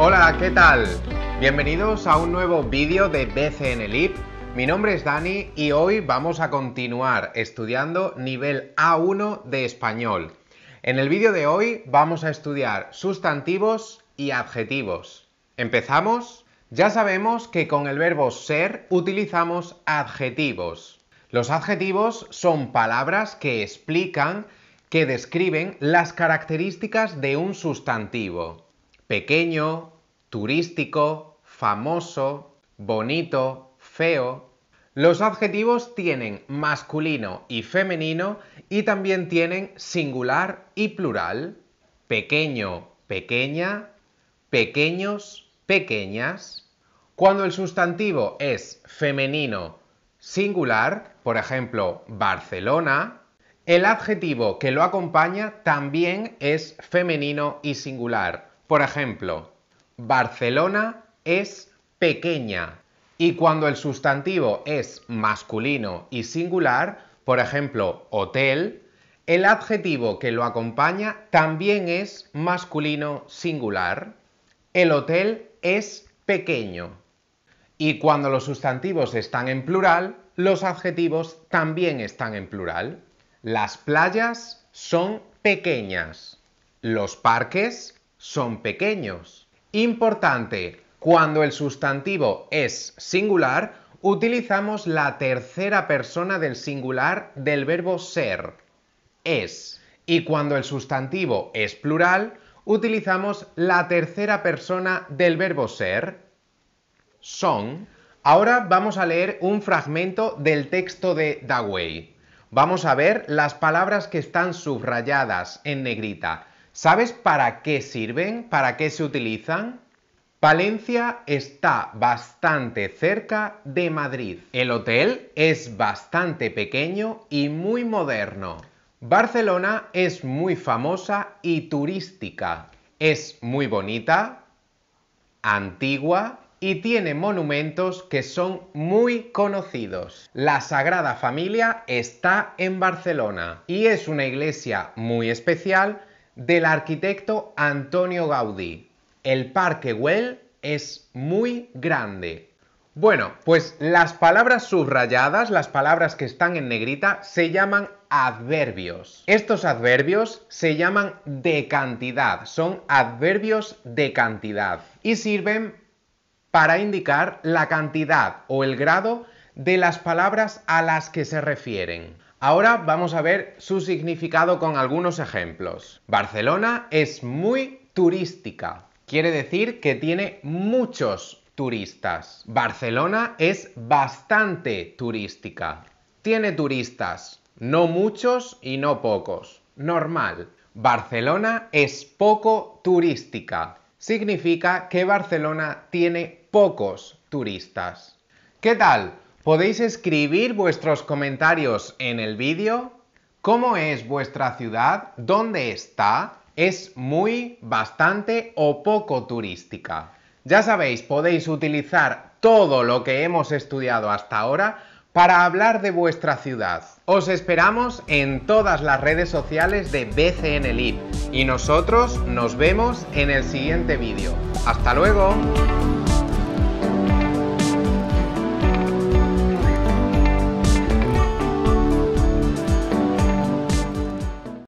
Hola, ¿qué tal? Bienvenidos a un nuevo vídeo de BCN Mi nombre es Dani y hoy vamos a continuar estudiando nivel A1 de español. En el vídeo de hoy vamos a estudiar sustantivos y adjetivos. ¿Empezamos? Ya sabemos que con el verbo ser utilizamos adjetivos. Los adjetivos son palabras que explican, que describen las características de un sustantivo pequeño, turístico, famoso, bonito, feo. Los adjetivos tienen masculino y femenino y también tienen singular y plural. Pequeño, pequeña, pequeños, pequeñas. Cuando el sustantivo es femenino singular, por ejemplo, Barcelona, el adjetivo que lo acompaña también es femenino y singular. Por ejemplo, Barcelona es pequeña. Y cuando el sustantivo es masculino y singular, por ejemplo, hotel, el adjetivo que lo acompaña también es masculino singular. El hotel es pequeño. Y cuando los sustantivos están en plural, los adjetivos también están en plural. Las playas son pequeñas. Los parques son pequeños. Importante, cuando el sustantivo es singular, utilizamos la tercera persona del singular del verbo ser, es. Y cuando el sustantivo es plural, utilizamos la tercera persona del verbo ser, son. Ahora vamos a leer un fragmento del texto de Dawei. Vamos a ver las palabras que están subrayadas en negrita ¿Sabes para qué sirven? ¿Para qué se utilizan? Palencia está bastante cerca de Madrid. El hotel es bastante pequeño y muy moderno. Barcelona es muy famosa y turística. Es muy bonita, antigua y tiene monumentos que son muy conocidos. La Sagrada Familia está en Barcelona y es una iglesia muy especial del arquitecto Antonio Gaudí. El Parque Güell es muy grande. Bueno, pues las palabras subrayadas, las palabras que están en negrita, se llaman adverbios. Estos adverbios se llaman de cantidad, son adverbios de cantidad y sirven para indicar la cantidad o el grado de las palabras a las que se refieren. Ahora vamos a ver su significado con algunos ejemplos. Barcelona es muy turística. Quiere decir que tiene muchos turistas. Barcelona es bastante turística. Tiene turistas, no muchos y no pocos. Normal. Barcelona es poco turística. Significa que Barcelona tiene pocos turistas. ¿Qué tal? Podéis escribir vuestros comentarios en el vídeo. ¿Cómo es vuestra ciudad? ¿Dónde está? ¿Es muy, bastante o poco turística? Ya sabéis, podéis utilizar todo lo que hemos estudiado hasta ahora para hablar de vuestra ciudad. Os esperamos en todas las redes sociales de BCN y nosotros nos vemos en el siguiente vídeo. ¡Hasta luego!